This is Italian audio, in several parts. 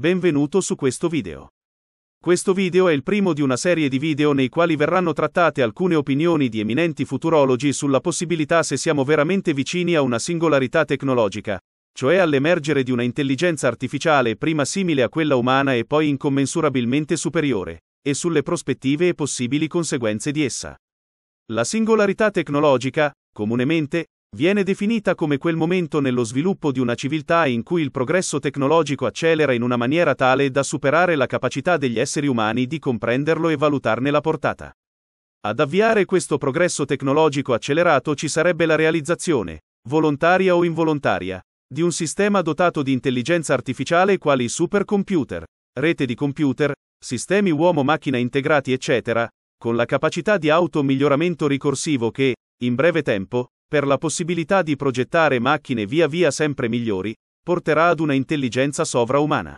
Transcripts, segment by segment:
Benvenuto su questo video. Questo video è il primo di una serie di video nei quali verranno trattate alcune opinioni di eminenti futurologi sulla possibilità se siamo veramente vicini a una singolarità tecnologica, cioè all'emergere di una intelligenza artificiale prima simile a quella umana e poi incommensurabilmente superiore, e sulle prospettive e possibili conseguenze di essa. La singolarità tecnologica, comunemente, Viene definita come quel momento nello sviluppo di una civiltà in cui il progresso tecnologico accelera in una maniera tale da superare la capacità degli esseri umani di comprenderlo e valutarne la portata. Ad avviare questo progresso tecnologico accelerato ci sarebbe la realizzazione, volontaria o involontaria, di un sistema dotato di intelligenza artificiale quali supercomputer, rete di computer, sistemi uomo-macchina integrati eccetera, con la capacità di auto-miglioramento ricorsivo che, in breve tempo, per la possibilità di progettare macchine via via sempre migliori, porterà ad una intelligenza sovraumana.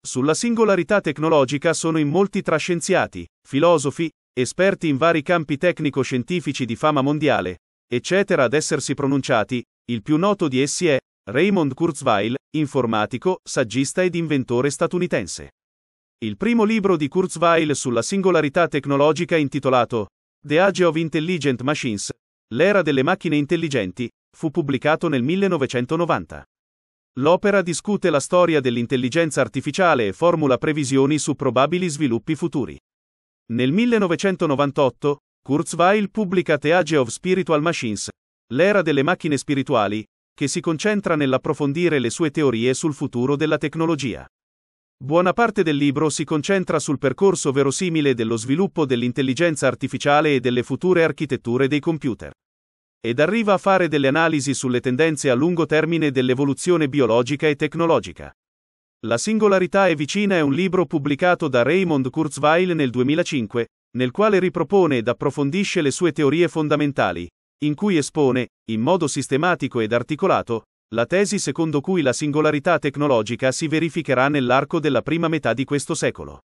Sulla singolarità tecnologica sono in molti tra scienziati, filosofi, esperti in vari campi tecnico-scientifici di fama mondiale, eccetera ad essersi pronunciati, il più noto di essi è Raymond Kurzweil, informatico, saggista ed inventore statunitense. Il primo libro di Kurzweil sulla singolarità tecnologica intitolato The Age of Intelligent Machines L'era delle macchine intelligenti fu pubblicato nel 1990. L'opera discute la storia dell'intelligenza artificiale e formula previsioni su probabili sviluppi futuri. Nel 1998, Kurzweil pubblica The Age of Spiritual Machines, l'era delle macchine spirituali, che si concentra nell'approfondire le sue teorie sul futuro della tecnologia. Buona parte del libro si concentra sul percorso verosimile dello sviluppo dell'intelligenza artificiale e delle future architetture dei computer ed arriva a fare delle analisi sulle tendenze a lungo termine dell'evoluzione biologica e tecnologica. La singolarità è vicina è un libro pubblicato da Raymond Kurzweil nel 2005, nel quale ripropone ed approfondisce le sue teorie fondamentali, in cui espone, in modo sistematico ed articolato, la tesi secondo cui la singolarità tecnologica si verificherà nell'arco della prima metà di questo secolo.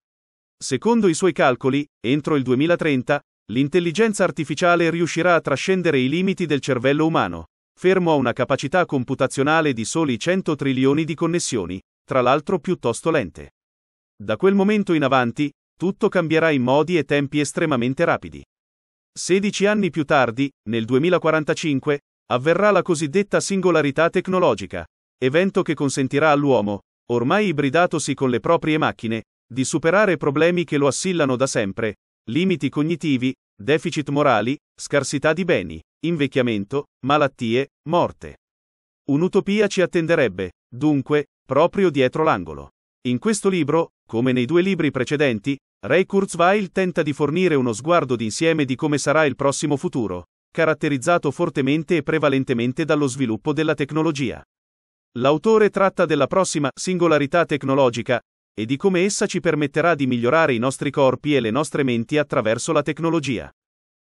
Secondo i suoi calcoli, entro il 2030, L'intelligenza artificiale riuscirà a trascendere i limiti del cervello umano, fermo a una capacità computazionale di soli 100 trilioni di connessioni, tra l'altro piuttosto lente. Da quel momento in avanti, tutto cambierà in modi e tempi estremamente rapidi. 16 anni più tardi, nel 2045, avverrà la cosiddetta singolarità tecnologica, evento che consentirà all'uomo, ormai ibridatosi con le proprie macchine, di superare problemi che lo assillano da sempre, limiti cognitivi, deficit morali, scarsità di beni, invecchiamento, malattie, morte. Un'utopia ci attenderebbe, dunque, proprio dietro l'angolo. In questo libro, come nei due libri precedenti, Ray Kurzweil tenta di fornire uno sguardo d'insieme di come sarà il prossimo futuro, caratterizzato fortemente e prevalentemente dallo sviluppo della tecnologia. L'autore tratta della prossima singolarità tecnologica, e di come essa ci permetterà di migliorare i nostri corpi e le nostre menti attraverso la tecnologia.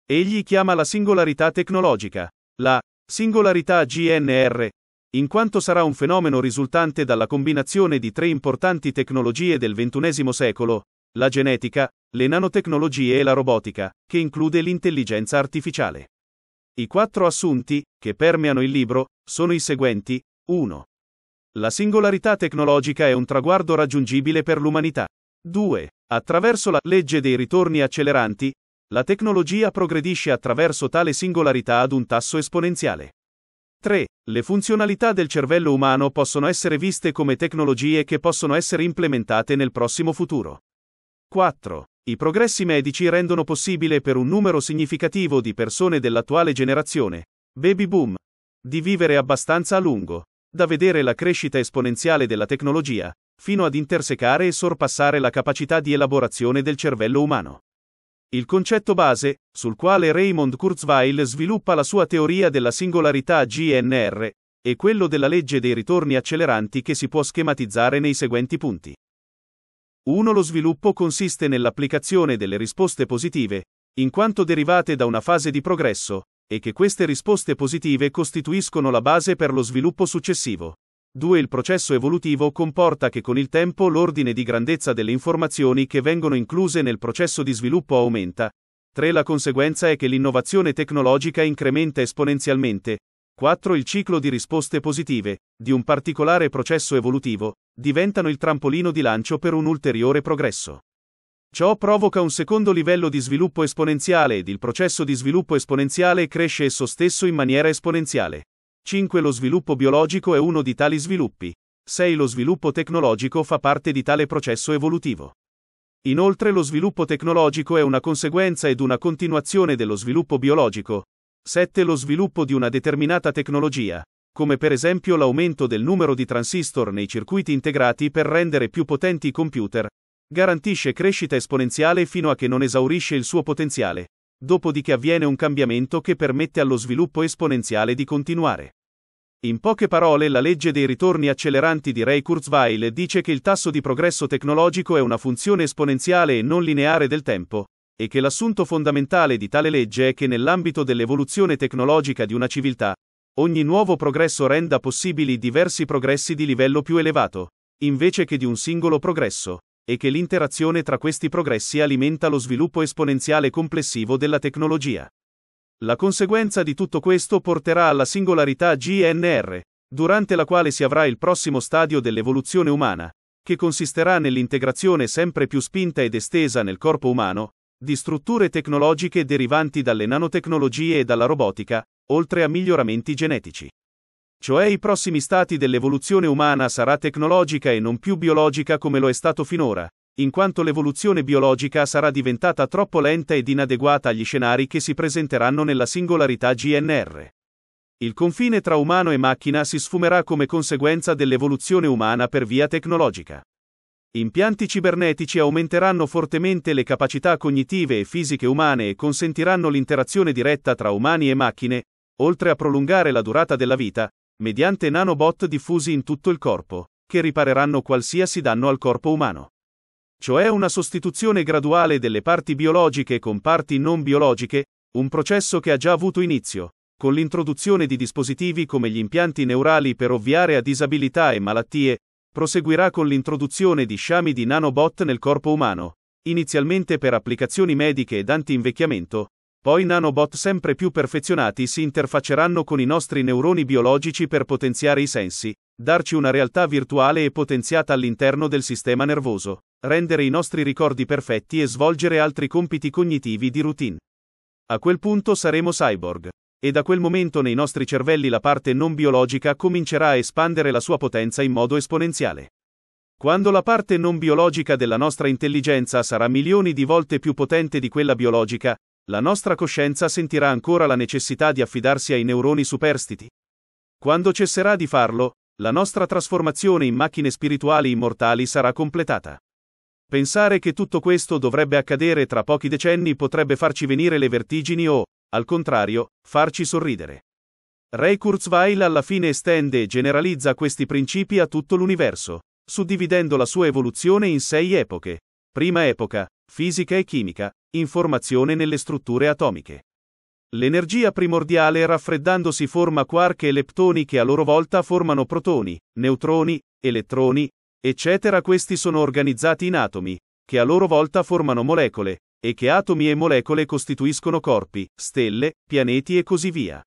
Egli chiama la singolarità tecnologica, la singolarità GNR, in quanto sarà un fenomeno risultante dalla combinazione di tre importanti tecnologie del XXI secolo, la genetica, le nanotecnologie e la robotica, che include l'intelligenza artificiale. I quattro assunti, che permeano il libro, sono i seguenti. 1. La singolarità tecnologica è un traguardo raggiungibile per l'umanità. 2. Attraverso la legge dei ritorni acceleranti, la tecnologia progredisce attraverso tale singolarità ad un tasso esponenziale. 3. Le funzionalità del cervello umano possono essere viste come tecnologie che possono essere implementate nel prossimo futuro. 4. I progressi medici rendono possibile per un numero significativo di persone dell'attuale generazione, baby boom, di vivere abbastanza a lungo da vedere la crescita esponenziale della tecnologia, fino ad intersecare e sorpassare la capacità di elaborazione del cervello umano. Il concetto base, sul quale Raymond Kurzweil sviluppa la sua teoria della singolarità GNR, è quello della legge dei ritorni acceleranti che si può schematizzare nei seguenti punti. 1. Lo sviluppo consiste nell'applicazione delle risposte positive, in quanto derivate da una fase di progresso, e che queste risposte positive costituiscono la base per lo sviluppo successivo. 2. Il processo evolutivo comporta che con il tempo l'ordine di grandezza delle informazioni che vengono incluse nel processo di sviluppo aumenta. 3. La conseguenza è che l'innovazione tecnologica incrementa esponenzialmente. 4. Il ciclo di risposte positive, di un particolare processo evolutivo, diventano il trampolino di lancio per un ulteriore progresso. Ciò provoca un secondo livello di sviluppo esponenziale ed il processo di sviluppo esponenziale cresce esso stesso in maniera esponenziale. 5. Lo sviluppo biologico è uno di tali sviluppi. 6. Lo sviluppo tecnologico fa parte di tale processo evolutivo. Inoltre lo sviluppo tecnologico è una conseguenza ed una continuazione dello sviluppo biologico. 7. Lo sviluppo di una determinata tecnologia, come per esempio l'aumento del numero di transistor nei circuiti integrati per rendere più potenti i computer, Garantisce crescita esponenziale fino a che non esaurisce il suo potenziale. Dopodiché avviene un cambiamento che permette allo sviluppo esponenziale di continuare. In poche parole, la legge dei ritorni acceleranti di Ray Kurzweil dice che il tasso di progresso tecnologico è una funzione esponenziale e non lineare del tempo, e che l'assunto fondamentale di tale legge è che nell'ambito dell'evoluzione tecnologica di una civiltà, ogni nuovo progresso renda possibili diversi progressi di livello più elevato, invece che di un singolo progresso e che l'interazione tra questi progressi alimenta lo sviluppo esponenziale complessivo della tecnologia. La conseguenza di tutto questo porterà alla singolarità GNR, durante la quale si avrà il prossimo stadio dell'evoluzione umana, che consisterà nell'integrazione sempre più spinta ed estesa nel corpo umano, di strutture tecnologiche derivanti dalle nanotecnologie e dalla robotica, oltre a miglioramenti genetici. Cioè i prossimi stati dell'evoluzione umana sarà tecnologica e non più biologica come lo è stato finora, in quanto l'evoluzione biologica sarà diventata troppo lenta ed inadeguata agli scenari che si presenteranno nella singolarità GNR. Il confine tra umano e macchina si sfumerà come conseguenza dell'evoluzione umana per via tecnologica. Impianti cibernetici aumenteranno fortemente le capacità cognitive e fisiche umane e consentiranno l'interazione diretta tra umani e macchine, oltre a prolungare la durata della vita, mediante nanobot diffusi in tutto il corpo, che ripareranno qualsiasi danno al corpo umano. Cioè una sostituzione graduale delle parti biologiche con parti non biologiche, un processo che ha già avuto inizio, con l'introduzione di dispositivi come gli impianti neurali per ovviare a disabilità e malattie, proseguirà con l'introduzione di sciami di nanobot nel corpo umano, inizialmente per applicazioni mediche ed anti-invecchiamento, poi nanobot sempre più perfezionati si interfacceranno con i nostri neuroni biologici per potenziare i sensi, darci una realtà virtuale e potenziata all'interno del sistema nervoso, rendere i nostri ricordi perfetti e svolgere altri compiti cognitivi di routine. A quel punto saremo cyborg. E da quel momento nei nostri cervelli la parte non biologica comincerà a espandere la sua potenza in modo esponenziale. Quando la parte non biologica della nostra intelligenza sarà milioni di volte più potente di quella biologica, la nostra coscienza sentirà ancora la necessità di affidarsi ai neuroni superstiti. Quando cesserà di farlo, la nostra trasformazione in macchine spirituali immortali sarà completata. Pensare che tutto questo dovrebbe accadere tra pochi decenni potrebbe farci venire le vertigini o, al contrario, farci sorridere. Ray Kurzweil alla fine estende e generalizza questi principi a tutto l'universo, suddividendo la sua evoluzione in sei epoche. Prima epoca, fisica e chimica, informazione nelle strutture atomiche. L'energia primordiale raffreddandosi forma quark e leptoni che a loro volta formano protoni, neutroni, elettroni, eccetera. Questi sono organizzati in atomi, che a loro volta formano molecole, e che atomi e molecole costituiscono corpi, stelle, pianeti e così via.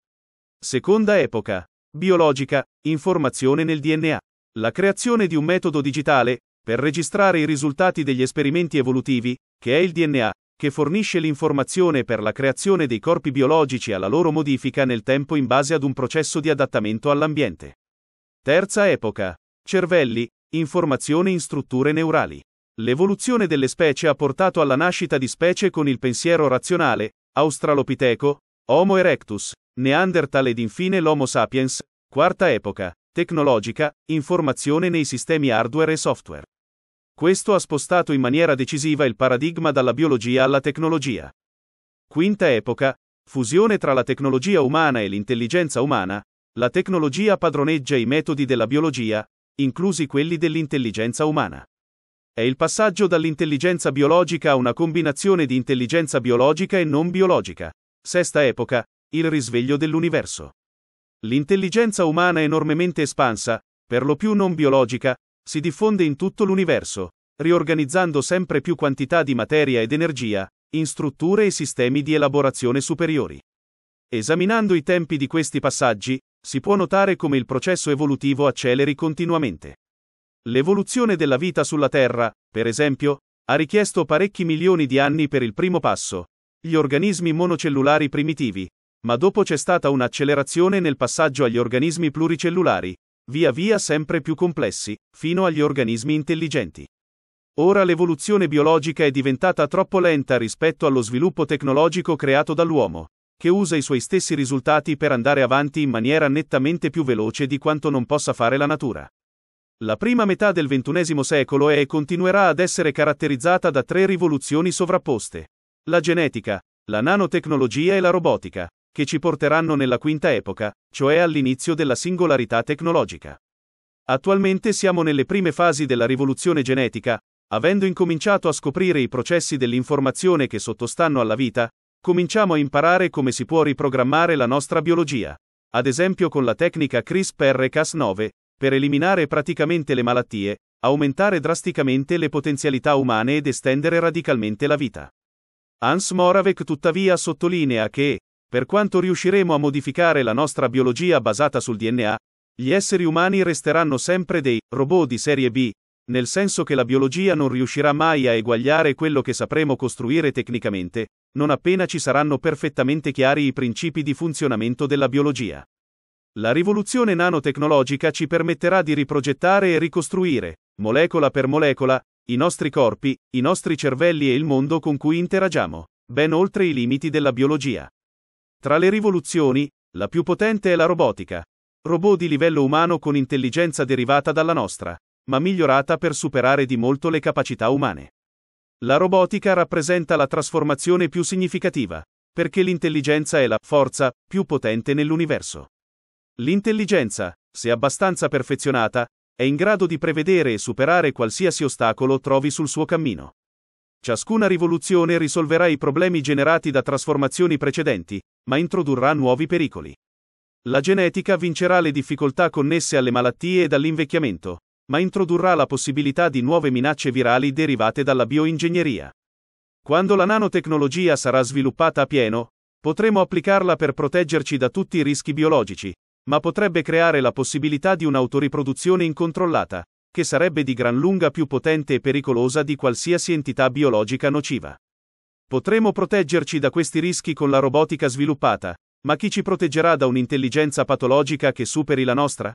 Seconda epoca. Biologica, informazione nel DNA. La creazione di un metodo digitale, per registrare i risultati degli esperimenti evolutivi, che è il DNA, che fornisce l'informazione per la creazione dei corpi biologici e alla loro modifica nel tempo in base ad un processo di adattamento all'ambiente. Terza epoca. Cervelli, informazione in strutture neurali. L'evoluzione delle specie ha portato alla nascita di specie con il pensiero razionale, Australopiteco, Homo erectus, Neanderthal ed infine l'Homo sapiens. Quarta epoca. Tecnologica, informazione nei sistemi hardware e software. Questo ha spostato in maniera decisiva il paradigma dalla biologia alla tecnologia. Quinta epoca, fusione tra la tecnologia umana e l'intelligenza umana, la tecnologia padroneggia i metodi della biologia, inclusi quelli dell'intelligenza umana. È il passaggio dall'intelligenza biologica a una combinazione di intelligenza biologica e non biologica. Sesta epoca, il risveglio dell'universo. L'intelligenza umana enormemente espansa, per lo più non biologica, si diffonde in tutto l'universo, riorganizzando sempre più quantità di materia ed energia, in strutture e sistemi di elaborazione superiori. Esaminando i tempi di questi passaggi, si può notare come il processo evolutivo acceleri continuamente. L'evoluzione della vita sulla Terra, per esempio, ha richiesto parecchi milioni di anni per il primo passo, gli organismi monocellulari primitivi, ma dopo c'è stata un'accelerazione nel passaggio agli organismi pluricellulari, via via sempre più complessi, fino agli organismi intelligenti. Ora l'evoluzione biologica è diventata troppo lenta rispetto allo sviluppo tecnologico creato dall'uomo, che usa i suoi stessi risultati per andare avanti in maniera nettamente più veloce di quanto non possa fare la natura. La prima metà del XXI secolo è e continuerà ad essere caratterizzata da tre rivoluzioni sovrapposte. La genetica, la nanotecnologia e la robotica, che ci porteranno nella quinta epoca, cioè all'inizio della singolarità tecnologica. Attualmente siamo nelle prime fasi della rivoluzione genetica, avendo incominciato a scoprire i processi dell'informazione che sottostanno alla vita, cominciamo a imparare come si può riprogrammare la nostra biologia, ad esempio con la tecnica CRISPR-Cas9, per eliminare praticamente le malattie, aumentare drasticamente le potenzialità umane ed estendere radicalmente la vita. Hans Moravec tuttavia sottolinea che, per quanto riusciremo a modificare la nostra biologia basata sul DNA, gli esseri umani resteranno sempre dei robot di serie B, nel senso che la biologia non riuscirà mai a eguagliare quello che sapremo costruire tecnicamente, non appena ci saranno perfettamente chiari i principi di funzionamento della biologia. La rivoluzione nanotecnologica ci permetterà di riprogettare e ricostruire, molecola per molecola, i nostri corpi, i nostri cervelli e il mondo con cui interagiamo, ben oltre i limiti della biologia. Tra le rivoluzioni, la più potente è la robotica. Robot di livello umano con intelligenza derivata dalla nostra, ma migliorata per superare di molto le capacità umane. La robotica rappresenta la trasformazione più significativa, perché l'intelligenza è la forza più potente nell'universo. L'intelligenza, se abbastanza perfezionata, è in grado di prevedere e superare qualsiasi ostacolo trovi sul suo cammino. Ciascuna rivoluzione risolverà i problemi generati da trasformazioni precedenti, ma introdurrà nuovi pericoli. La genetica vincerà le difficoltà connesse alle malattie e dall'invecchiamento, ma introdurrà la possibilità di nuove minacce virali derivate dalla bioingegneria. Quando la nanotecnologia sarà sviluppata a pieno, potremo applicarla per proteggerci da tutti i rischi biologici, ma potrebbe creare la possibilità di un'autoriproduzione incontrollata, che sarebbe di gran lunga più potente e pericolosa di qualsiasi entità biologica nociva. Potremo proteggerci da questi rischi con la robotica sviluppata, ma chi ci proteggerà da un'intelligenza patologica che superi la nostra?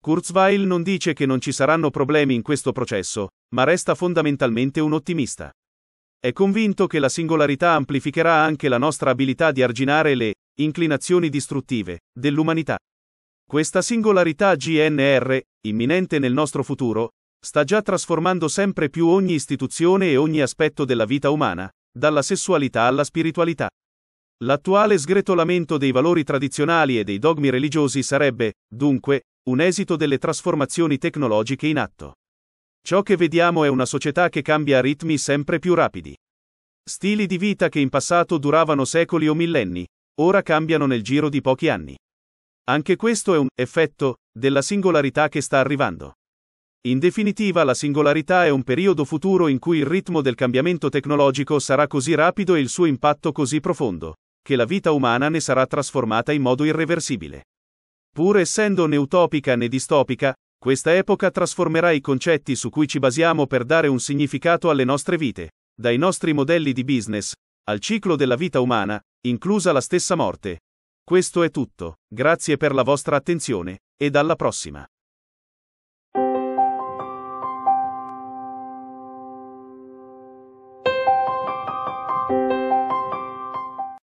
Kurzweil non dice che non ci saranno problemi in questo processo, ma resta fondamentalmente un ottimista. È convinto che la singolarità amplificherà anche la nostra abilità di arginare le inclinazioni distruttive dell'umanità. Questa singolarità GNR, imminente nel nostro futuro, sta già trasformando sempre più ogni istituzione e ogni aspetto della vita umana, dalla sessualità alla spiritualità. L'attuale sgretolamento dei valori tradizionali e dei dogmi religiosi sarebbe, dunque, un esito delle trasformazioni tecnologiche in atto. Ciò che vediamo è una società che cambia a ritmi sempre più rapidi. Stili di vita che in passato duravano secoli o millenni, ora cambiano nel giro di pochi anni. Anche questo è un effetto della singolarità che sta arrivando. In definitiva la singolarità è un periodo futuro in cui il ritmo del cambiamento tecnologico sarà così rapido e il suo impatto così profondo, che la vita umana ne sarà trasformata in modo irreversibile. Pur essendo né utopica né distopica, questa epoca trasformerà i concetti su cui ci basiamo per dare un significato alle nostre vite, dai nostri modelli di business, al ciclo della vita umana, inclusa la stessa morte. Questo è tutto, grazie per la vostra attenzione, e alla prossima.